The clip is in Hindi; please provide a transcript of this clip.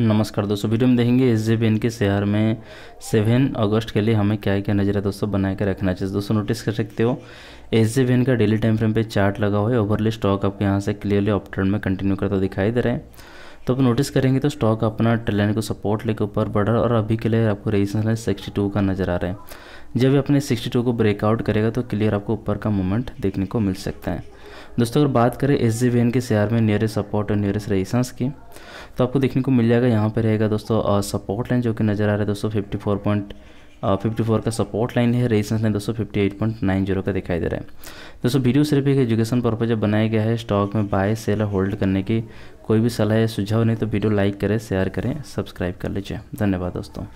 नमस्कार दोस्तों वीडियो में देखेंगे एस जे के शेयर में सेवन अगस्त के लिए हमें क्या क्या नज़र है दोस्तों बना के रखना चाहिए दोस्तों नोटिस कर सकते हो एस जे का डेली टाइम फ्रेम पे चार्ट लगा हुआ है ओवरली स्टॉक आपके यहाँ से क्लियरली ऑफ ट्रेंड में कंटिन्यू करता दिखाई दे रहा है तो आप नोटिस करेंगे तो स्टॉक अपना ट्रेंड को सपोर्ट लेकर ऊपर बढ़ रहा है और अभी के लिए आपको रेजिस्टेंस सिक्सटी टू का नजर आ रहा है जब अपने सिक्सटी टू को ब्रेकआउट करेगा तो क्लियर आपको ऊपर का मूवमेंट देखने को मिल सकता है दोस्तों अगर बात करें एस जी के शेयर में नियरेस्ट सपोर्ट और नियरेस्ट रेजिस्टेंस की तो आपको देखने को मिल जाएगा यहाँ पर रहेगा दोस्तों सपोर्ट लाइन जो कि नज़र आ रहा है दोस्तों fifty four point fifty four का सपोर्ट लाइन है रेजिस्टेंस लाइन दोस्तों fifty eight point nine zero का दिखाई दे रहा है दोस्तों वीडियो सिर्फ एक एजुकेशन पर्पज जब बनाया गया है स्टॉक में बाय सेल और होल्ड करने की कोई भी सलाह या सुझाव नहीं तो वीडियो लाइक करें शेयर करें सब्सक्राइब कर लीजिए धन्यवाद दोस्तों